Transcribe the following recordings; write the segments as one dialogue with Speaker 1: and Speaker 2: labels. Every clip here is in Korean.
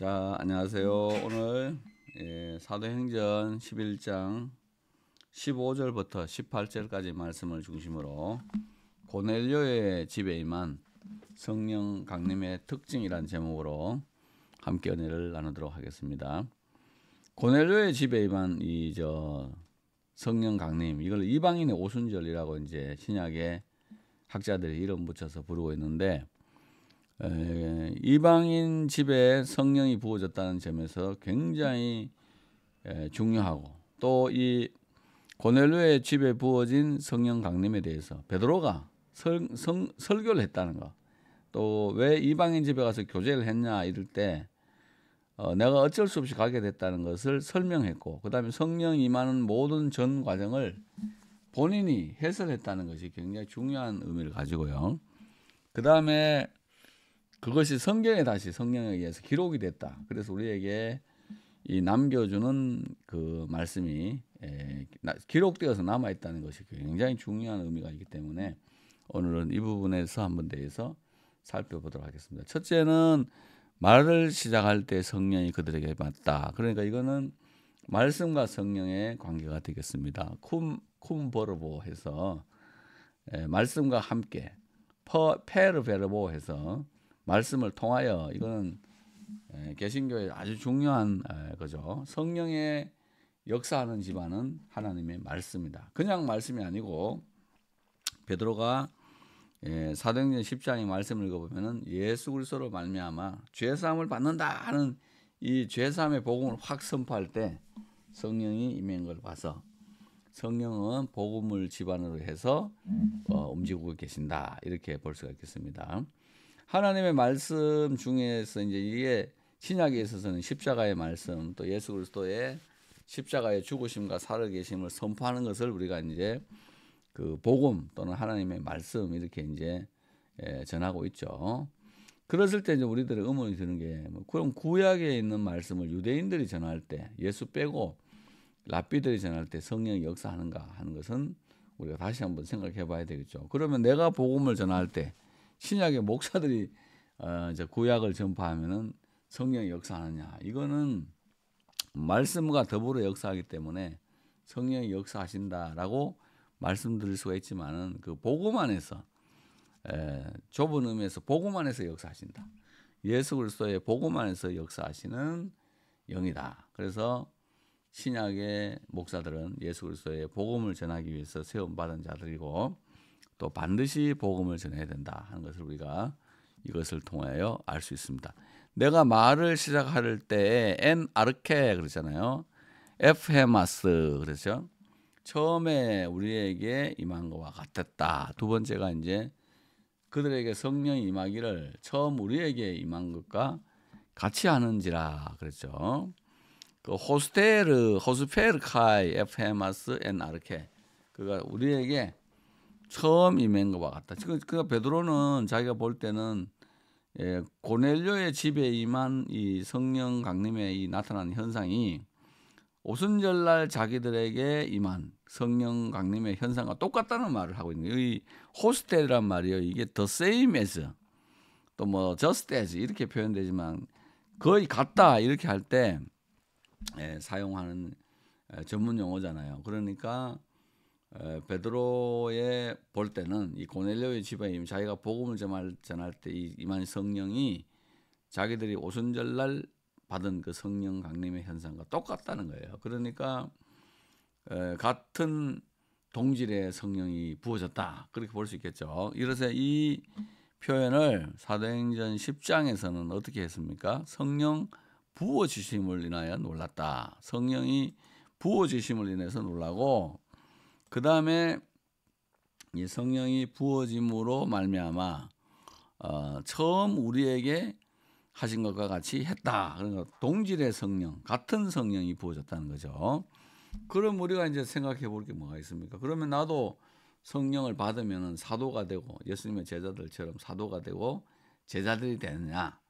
Speaker 1: 자, 안녕하세요. 오늘 예, 사도행전 11장 15절부터 18절까지 말씀을 중심으로 고넬료의 집에 임한 성령 강림의 특징이란 제목으로 함께 은혜를 나누도록 하겠습니다. 고넬료의 집에 임한 이저 성령 강림 이걸 이방인의 오순절이라고 이제 신약의 학자들이 이름 붙여서 부르고 있는데 에, 이방인 집에 성령이 부어졌다는 점에서 굉장히 에, 중요하고 또 이 고넬료의 집에 부어진 성령 강림에 대해서 베드로가 설, 성, 설교를 했다는 것, 또 왜 이방인 집에 가서 교제를 했냐 이럴 때 어, 내가 어쩔 수 없이 가게 됐다는 것을 설명했고 그다음에 성령 임하는 모든 전 과정을 본인이 해설했다는 것이 굉장히 중요한 의미를 가지고요. 그다음에 그것이 성경에 다시 성령에 의해서 기록이 됐다. 그래서 우리에게 이 남겨주는 그 말씀이 에, 예, 기록되어서 남아 있다는 것이 굉장히 중요한 의미가 있기 때문에 오늘은 이 부분에서 한번 대해서 살펴보도록 하겠습니다. 첫째는 말을 시작할 때 성령이 그들에게 맞다. 그러니까 이거는 말씀과 성령의 관계가 되겠습니다. 쿰 쿰버르보 해서 에, 예, 말씀과 함께 페르베르보 해서 말씀을 통하여 이거는 예, 개신교의 아주 중요한 아, 거죠. 성령의 역사하는 집안은 하나님의 말씀이다. 그냥 말씀이 아니고 베드로가 예, 사도행전 10장의 말씀을 읽어보면 예수 그리스도로 말미암아 죄 사함을 받는다 하는 이 죄 사함의 복음을 확 선포할 때 성령이 임한 걸 봐서 성령은 복음을 집안으로 해서 어, 움직이고 계신다 이렇게 볼 수가 있겠습니다. 하나님의 말씀 중에서 이제 이게 신약에 있어서는 십자가의 말씀 또 예수 그리스도의 십자가의 죽으심과 살아계심을 선포하는 것을 우리가 이제 그 복음 또는 하나님의 말씀 이렇게 이제 예, 전하고 있죠. 그랬을 때 이제 우리들의 의문이 드는 게 뭐 그럼 구약에 있는 말씀을 유대인들이 전할 때 예수 빼고 랍비들이 전할 때 성령이 역사하는가 하는 것은 우리가 다시 한번 생각해 봐야 되겠죠. 그러면 내가 복음을 전할 때 신약의 목사들이 어, 이제 구약을 전파하면은 성령이 역사하느냐. 이거는 말씀과 더불어 역사하기 때문에 성령이 역사하신다라고 말씀드릴 수가 있지만은 그 복음 안에서 에, 좁은 의미에서 복음 안에서 역사하신다. 예수 그리스도의 복음 안에서 역사하시는 영이다. 그래서 신약의 목사들은 예수 그리스도의 복음을 전하기 위해서 세움 받은 자들이고 또 반드시 복음을 전해야 된다 하는 것을 우리가 이것을 통하여 알 수 있습니다. 내가 말을 시작할 때 엔 아르케 그러잖아요. 에프헤마스 그렇죠. 처음에 우리에게 임한 것과 같았다. 두 번째가 이제 그들에게 성령이 임하기를 처음 우리에게 임한 것과 같이 하는지라 그랬죠. 그 호스테르 호스페르카이 에프헤마스 엔 아르케 그가 우리에게 처음 임한 것과 같다. 그러 그러니까 베드로는 자기가 볼 때는 예, 고넬료의 집에 임한 이 성령 강림의 이 나타난 현상이 오순절 날 자기들에게 임한 성령 강림의 현상과 똑같다는 말을 하고 있는 거예이 호스텔이란 말이요. 이게 the s a 또뭐 just 이렇게 표현되지만 거의 같다 이렇게 할때 예, 사용하는 예, 전문 용어잖아요. 그러니까 베드로의 볼 때는 이 고넬료의 집에 임 자기가 복음을 전할, 전할 때 이, 임한 성령이 자기들이 오순절 날 받은 그 성령 강림의 현상과 똑같다는 거예요. 그러니까 에, 같은 동질의 성령이 부어졌다 그렇게 볼 수 있겠죠. 이래서 이 표현을 사도행전 10장에서는 어떻게 했습니까? 성령 부어지심을 인하여 놀랐다. 성령이 부어지심을 인해서 놀라고 그 다음에 이 성령이 부어짐으로 말미암아 어, 처음 우리에게 하신 것과 같이 했다. 그러니까 동질의 성령, 같은 성령이 부어졌다는 거죠. 그럼 우리가 이제 생각해 볼 게 뭐가 있습니까? 그러면 나도 성령을 받으면 사도가 되고 예수님의 제자들처럼 사도가 되고 제자들이 되느냐?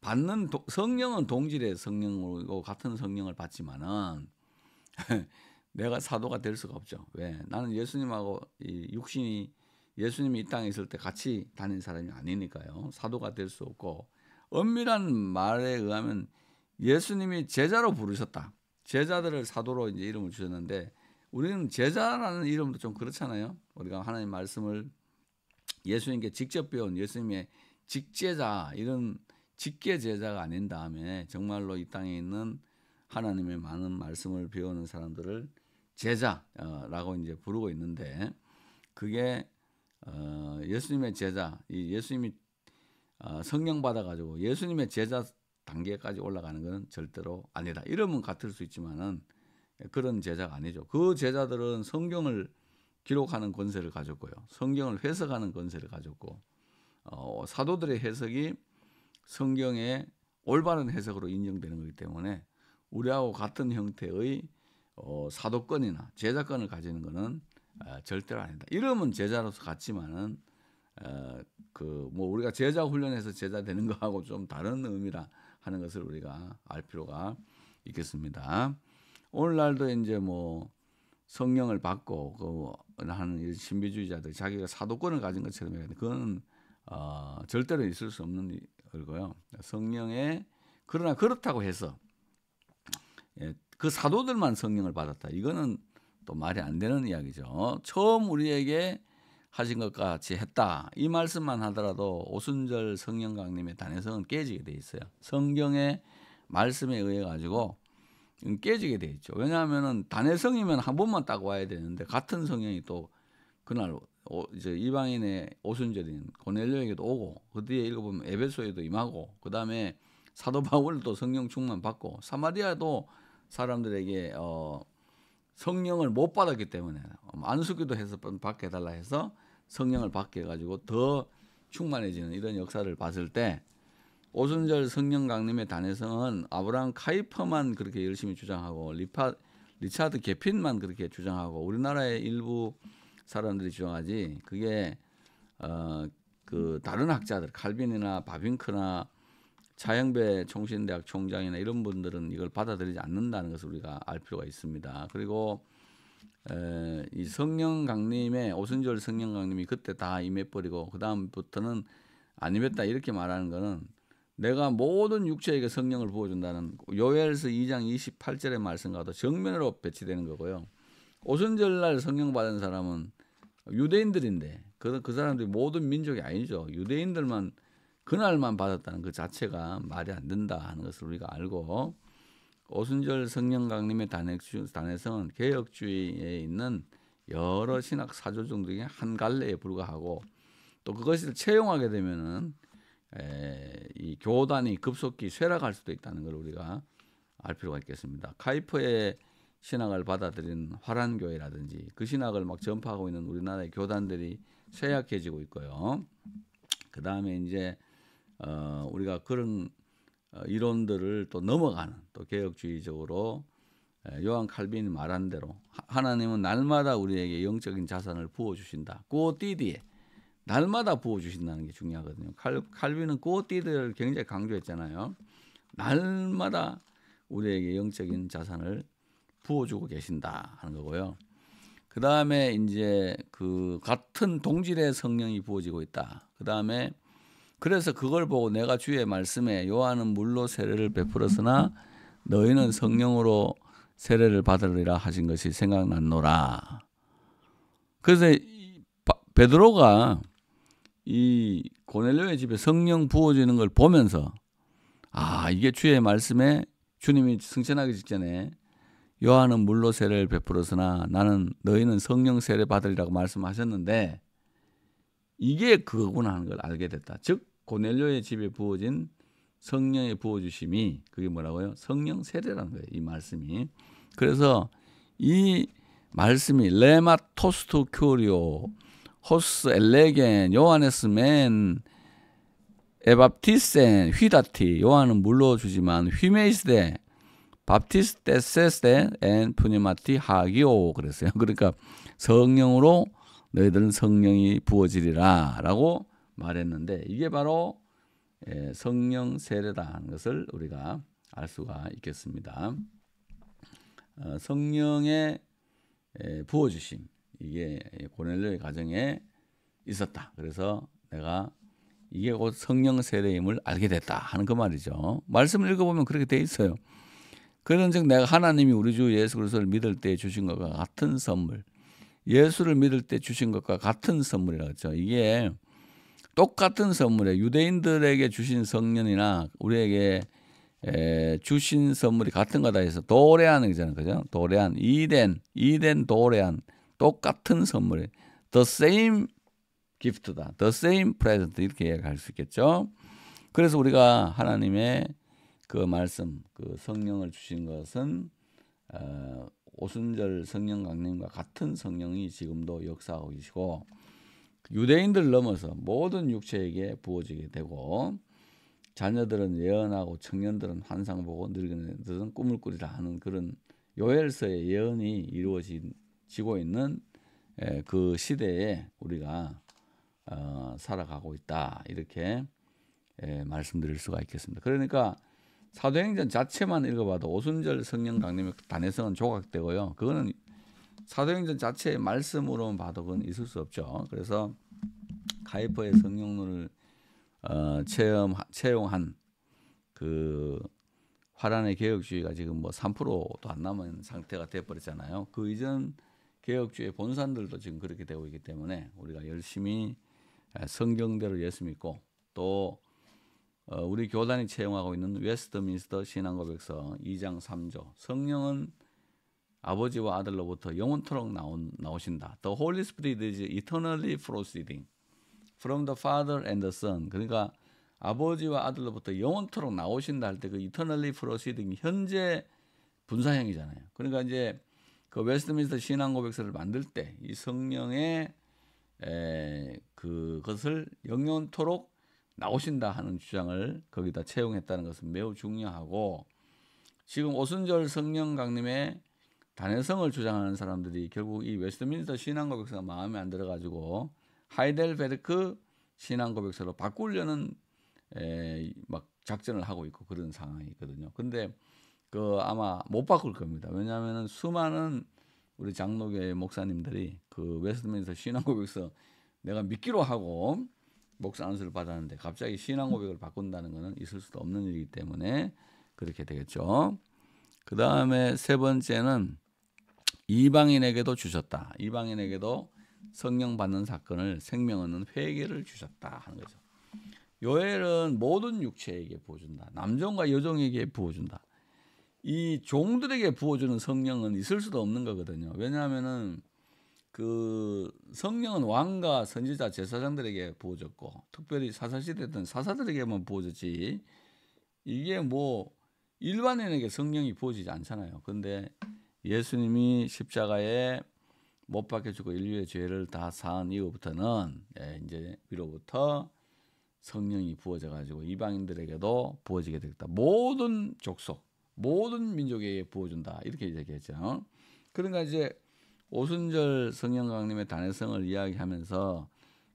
Speaker 1: 받는 도, 성령은 동질의 성령으로 같은 성령을 받지만은 내가 사도가 될 수가 없죠. 왜? 나는 예수님하고 이 육신이 예수님이 이 땅에 있을 때 같이 다닌 사람이 아니니까요. 사도가 될 수 없고 엄밀한 말에 의하면 예수님이 제자로 부르셨다. 제자들을 사도로 이제 이름을 주셨는데 우리는 제자라는 이름도 좀 그렇잖아요. 우리가 하나님 말씀을 예수님께 직접 배운 예수님의 직제자 이런 직계 제자가 아닌 다음에 정말로 이 땅에 있는 하나님의 많은 말씀을 배우는 사람들을 제자라고 이제 부르고 있는데 그게 어, 예수님의 제자, 예수님이 어, 성령 받아가지고 예수님의 제자 단계까지 올라가는 것은 절대로 아니다. 이름은 같을 수 있지만은 그런 제자가 아니죠. 그 제자들은 성경을 기록하는 권세를 가졌고요. 성경을 해석하는 권세를 가졌고, 어, 사도들의 해석이 성경의 올바른 해석으로 인정되는 것이기 때문에 우리하고 같은 형태의 어, 사도권이나 제자권을 가지는 것은 어, 아, 절대로 아니다. 이름은 제자로서 같지만은 어, 아, 그뭐 우리가 제자 훈련해서 제자 되는 거하고 좀 다른 의미라 하는 것을 우리가 알 필요가 있겠습니다. 오늘날도 이제 뭐 성령을 받고 그 하는 신비주의자들 자기가 사도권을 가진 것처럼 해야 돼. 그건 어, 절대로 있을 수 없는 거고요. 성령의 그러나 그렇다고 해서 예, 그 사도들만 성령을 받았다. 이거는 또 말이 안 되는 이야기죠. 처음 우리에게 하신 것 같이 했다. 이 말씀만 하더라도 오순절 성령 강림의 단회성은 깨지게 돼 있어요. 성경의 말씀에 의해 가지고 음, 깨지게 돼 있죠. 왜냐하면은 단회성이면 한 번만 딱 와야 되는데 같은 성령이 또 그날 오, 이제 이방인의 오순절인 고넬료에게도 오고 그 뒤에 읽어보면 에베소에도 임하고 그 다음에 사도 바울도 성령 충만 받고 사마리아도 사람들에게 어, 성령을 못 받았기 때문에 어, 안수기도 해서 받게 달라 해서 성령을 받게 해가지고 더 충만해지는 이런 역사를 봤을 때 오순절 성령 강림의 단회성은 아브라함 카이퍼만 그렇게 열심히 주장하고 리파, 리차드 개핀만 그렇게 주장하고 우리나라의 일부 사람들이 주장하지 그게 어, 그 다른 학자들 칼빈이나 바빙크나 자영배 총신대학 총장이나 이런 분들은 이걸 받아들이지 않는다는 것을 우리가 알 필요가 있습니다. 그리고 이 성령 강림에 오순절 성령 강림이 그때 다 임해버리고 그 다음부터는 안 임했다 이렇게 말하는 거는 내가 모든 육체에게 성령을 부어준다는 요엘서 2장 28절의 말씀과도 정면으로 배치되는 거고요. 오순절날 성령 받은 사람은 유대인들인데 그, 그 사람들이 모든 민족이 아니죠. 유대인들만 그날만 받았다는 그 자체가 말이 안 된다 하는 것을 우리가 알고 오순절 성령 강림의 단핵주, 단해성은 개혁주의에 있는 여러 신학 사조종 중에 한 갈래에 불과하고 또 그것을 채용하게 되면은 에, 이 교단이 급속히 쇠락할 수도 있다는 걸 우리가 알 필요가 있겠습니다. 카이퍼의 신학을 받아들인 화란교회라든지 그 신학을 막 전파하고 있는 우리나라의 교단들이 쇠약해지고 있고요. 그 다음에 이제 어, 우리가 그런 어, 이론들을 또 넘어가는 또 개혁주의적으로 예, 요한 칼빈이 말한 대로 하나님은 날마다 우리에게 영적인 자산을 부어 주신다. 꼬띠디에 날마다 부어 주신다는 게 중요하거든요. 칼, 칼빈은 꼬띠디를 굉장히 강조했잖아요. 날마다 우리에게 영적인 자산을 부어 주고 계신다 하는 거고요. 그다음에 이제 그 같은 동질의 성령이 부어지고 있다. 그다음에 그래서 그걸 보고 내가 주의 말씀에 요한은 물로 세례를 베풀었으나 너희는 성령으로 세례를 받으리라 하신 것이 생각났노라. 그래서 베드로가 이 고넬료의 집에 성령 부어지는 걸 보면서 아 이게 주의 말씀에 주님이 승천하기 직전에 요한은 물로 세례를 베풀었으나 나는 너희는 성령 세례 받으리라고 말씀하셨는데 이게 그거구나 하는 걸 알게 됐다. 즉 고넬료의 집에 부어진 성령의 부어주심이 그게 뭐라고요? 성령 세례라는 거예요. 이 말씀이. 그래서 이 말씀이 레마토스토 큐리오 호스 엘레겐 요하네스맨 에밥티센 휘다티 요한은 물로 주지만 휘메이스데 밥티스테세스데 엔 푸니마티 하기오 그랬어요. 그러니까 성령으로 너희들은 성령이 부어지리라라고 말했는데 이게 바로 예, 성령 세례다 하는 것을 우리가 알 수가 있겠습니다. 어, 성령의 예, 부어주심 이게 고넬료의 가정에 있었다. 그래서 내가 이게 곧 성령 세례임을 알게 됐다 하는 그 말이죠. 말씀을 읽어보면 그렇게 돼 있어요. 그런즉 내가 하나님이 우리 주 예수 그리스도를 믿을 때 주신 것과 같은 선물, 예수를 믿을 때 주신 것과 같은 선물이라고 했죠. 이게 똑같은 선물에 유대인들에게 주신 성년이나 우리에게 에, 주신 선물이 같은 거다 해서 도래하는 거잖아요. 그죠? 도레안, 이덴, 이덴 도레안 똑같은 선물이 the same gift다. the same present 이렇게 이야기할 수 있겠죠. 그래서 우리가 하나님의 그 말씀, 그 성령을 주신 것은 어, 오순절 성령 강림과 같은 성령이 지금도 역사하고 계시고 유대인들 넘어서 모든 육체에게 부어지게 되고 자녀들은 예언하고 청년들은 환상 보고 늙은이들은 꿈을 꾸리라 하는 그런 요엘서의 예언이 이루어지고 있는 그 시대에 우리가 어, 살아가고 있다 이렇게 말씀드릴 수가 있겠습니다. 그러니까 사도행전 자체만 읽어봐도 오순절 성령 강림의 단회성은 조각되고요. 그거는 사도행전 자체의 말씀으로만 봐도 그건 있을 수 없죠. 그래서 카이퍼의 성령론을 어, 체험 채용한 그 화란의 개혁주의가 지금 뭐 3%도 안 남은 상태가 되어버렸잖아요. 그 이전 개혁주의 본산들도 지금 그렇게 되고 있기 때문에 우리가 열심히 성경대로 예수 믿고 또 어, 우리 교단이 채용하고 있는 웨스트민스터 신앙고백서 2장 3조 성령은 아버지와 아들로부터 영원토록 나온, 나오신다. The Holy Spirit is eternally proceeding from the Father and the Son. 그러니까 아버지와 아들로부터 영원토록 나오신다 할 때 그 eternally proceeding 현재 분사형이잖아요. 그러니까 이제 그 웨스트민스터 신앙 고백서를 만들 때 이 성령의 에, 그것을 영원토록 나오신다 하는 주장을 거기다 채용했다는 것은 매우 중요하고 지금 오순절 성령 강림의 단일성을 주장하는 사람들이 결국 이 웨스트민스터 신앙 고백서가 마음에 안 들어가지고 하이델베르크 신앙 고백서로 바꾸려는 에, 막 작전을 하고 있고 그런 상황이거든요. 근데 그 아마 못 바꿀 겁니다. 왜냐하면 수많은 우리 장로계 목사님들이 그 웨스트민스터 신앙 고백서 내가 믿기로 하고 목사 안수를 받았는데 갑자기 신앙 고백을 바꾼다는 것은 있을 수도 없는 일이기 때문에 그렇게 되겠죠. 그 다음에 세 번째는 이방인에게도 주셨다. 이방인에게도 성령 받는 사건을 생명 얻는 회개를 주셨다 하는 거죠. 요엘은 모든 육체에게 부어준다. 남종과 여종에게 부어준다. 이 종들에게 부어주는 성령은 있을 수도 없는 거거든요. 왜냐하면은 그 성령은 왕과 선지자 제사장들에게 부어졌고 특별히 사사시대든 사사들에게만 부어졌지 이게 뭐 일반인에게 성령이 부어지지 않잖아요. 근데 예수님이 십자가에 못 박혀 죽고 인류의 죄를 다 사한 이후부터는 예, 이제 위로부터 성령이 부어져 가지고 이방인들에게도 부어지게 되겠다. 모든 족속, 모든 민족에게 부어준다. 이렇게 얘기했죠. 그러니까 이제 오순절 성령 강림의 단회성을 이야기하면서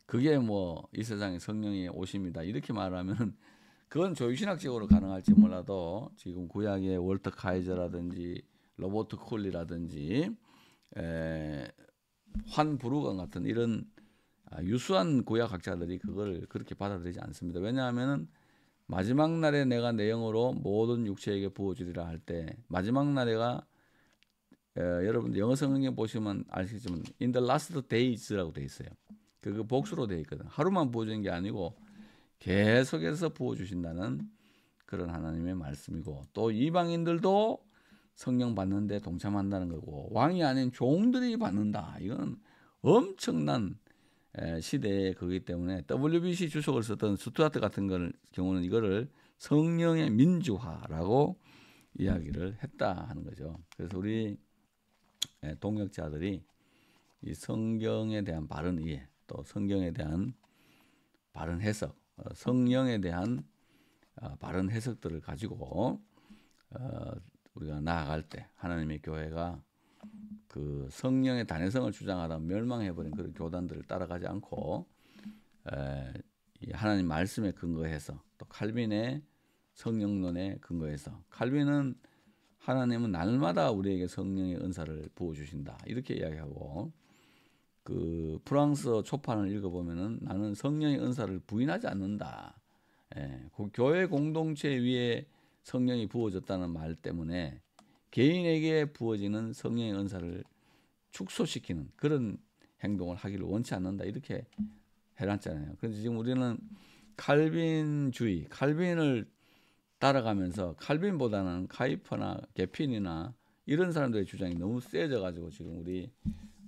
Speaker 1: 그게 뭐 이 세상에 성령이오십니다 이렇게 말하면 그건 조유신학적으로 가능할지 몰라도 지금 구약의 월터 카이저라든지 로버트 콜리라든지 에, 환부루건 같은 이런 아, 유수한 고야학자들이 그걸 그렇게 받아들이지 않습니다. 왜냐하면은 마지막 날에 내가 내영으로 모든 육체에게 부어주리라 할 때 마지막 날에가 에, 여러분 영어 성경 보시면 아시겠지만 in the last days라고 돼 있어요. 그거 복수로 돼 있거든. 하루만 부어주는 게 아니고 계속해서 부어주신다는 그런 하나님의 말씀이고 또 이방인들도 성령 받는데 동참한다는 거고 왕이 아닌 종들이 받는다. 이건 엄청난 시대에 거기 때문에 WBC 주석을 썼던 스투아트 같은 걸 경우는 이거를 성령의 민주화라고 이야기를 했다 하는 거죠. 그래서 우리 동역자들이 이 성경에 대한 바른 이해, 또 성경에 대한 바른 해석, 어, 성령에 대한 어, 바른 해석들을 가지고 어, 우리가 나아갈 때 하나님의 교회가 그 성령의 단회성을 주장하다 멸망해버린 그런 교단들을 따라가지 않고 에, 이 하나님 말씀에 근거해서 또 칼빈의 성령론에 근거해서 칼빈은 하나님은 날마다 우리에게 성령의 은사를 부어 주신다 이렇게 이야기하고 그 프랑스어 초판을 읽어보면은 나는 성령의 은사를 부인하지 않는다. 에, 그 교회 공동체 위에 성령이 부어졌다는 말 때문에 개인에게 부어지는 성령의 은사를 축소시키는 그런 행동을 하기를 원치 않는다 이렇게 해놨잖아요. 그래서 지금 우리는 칼빈주의, 칼빈을 따라가면서 칼빈보다는 카이퍼나 개핀이나 이런 사람들의 주장이 너무 세져 가지고 지금 우리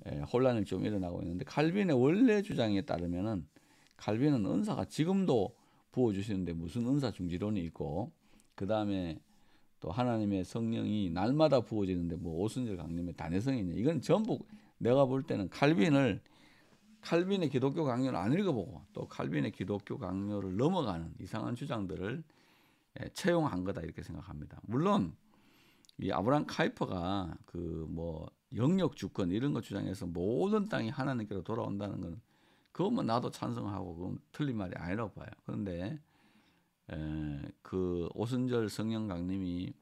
Speaker 1: 예, 혼란이 좀 일어나고 있는데 칼빈의 원래 주장에 따르면은 칼빈은 은사가 지금도 부어 주시는데 무슨 은사 중지론이 있고 그 다음에 또 하나님의 성령이 날마다 부어지는데 뭐 오순절 강림의 단회성이냐 이건 전부 내가 볼 때는 칼빈을 칼빈의 기독교 강요를 안 읽어보고 또 칼빈의 기독교 강요를 넘어가는 이상한 주장들을 예, 채용한 거다 이렇게 생각합니다. 물론 이아브라함 카이퍼가 그 뭐 영역 주권 이런 거 주장해서 모든 땅이 하나님께로 돌아온다는 건 그것만 뭐 나도 찬성하고 그건 틀린 말이 아니라고 봐요. 그런데 에, 예, 그 오순절 성령 강림이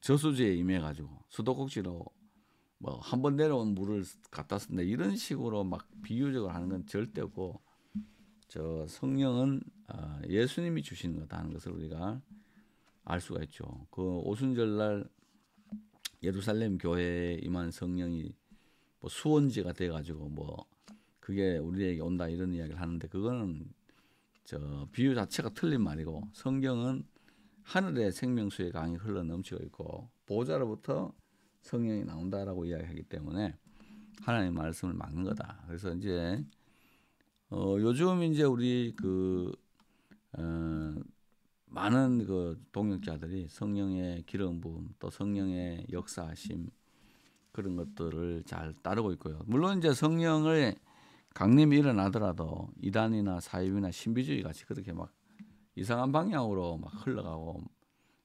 Speaker 1: 저수지에 임해가지고 수도꼭지로 뭐 한 번 내려온 물을 갖다 쓴다 이런 식으로 막 비유적으로 하는 건 절대 없고 저 성령은 어, 예수님이 주시는 거다 하는 것을 우리가 알 수가 있죠. 그 오순절날 예루살렘 교회에 임한 성령이 뭐 수원지가 돼가지고 뭐 그게 우리에게 온다 이런 이야기를 하는데 그거는 저 비유 자체가 틀린 말이고 성경은 하늘의 생명수의 강이 흘러 넘치고 있고 보좌로부터 성령이 나온다라고 이야기하기 때문에 하나님 의 말씀을 막는 거다. 그래서 이제 어 요즘 이제 우리 그 어, 많은 그 동역자들이 성령의 기름 부음 또 성령의 역사하심 그런 것들을 잘 따르고 있고요. 물론 이제 성령을 강림이 일어나더라도 이단이나 사입이나 신비주의 같이 그렇게 막 이상한 방향으로 막 흘러가고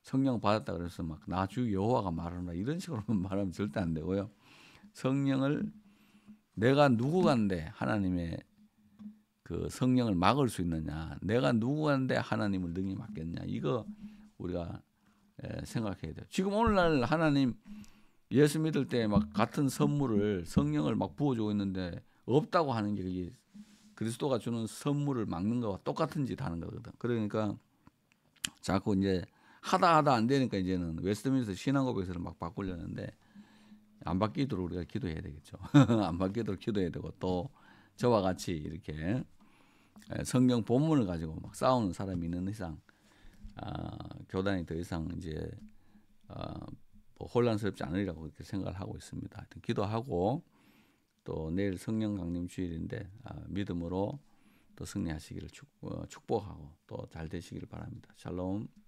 Speaker 1: 성령 받았다 그래서 막 나주 여호와가 말하노라 이런 식으로 말하면 절대 안 되고요. 성령을 내가 누구간데 하나님의 그 성령을 막을 수 있느냐, 내가 누구간데 하나님을 능히 막겠냐 이거 우리가 예, 생각해야 돼요. 지금 오늘날 하나님 예수 믿을 때 막 같은 선물을 성령을 막 부어주고 있는데 없다고 하는 게 그게 그리스도가 주는 선물을 막는 거와 똑같은 짓 하는 거거든. 그러니까 자꾸 이제 하다 하다 안 되니까 이제는 웨스트민스 신앙고백서를 막 바꾸려는데 안 바뀌도록 우리가 기도해야 되겠죠. 안 바뀌도록 기도해야 되고 또 저와 같이 이렇게 성경 본문을 가지고 막 싸우는 사람이 있는 이상 아, 교단이 더 이상 이제 아, 뭐 혼란스럽지 않으리라고 그렇게 생각을 하고 있습니다. 하여튼 기도하고 또 내일 성령 강림 주일인데 아, 믿음으로 또 승리하시기를 축, 어, 축복하고 또 잘 되시기를 바랍니다. 샬롬.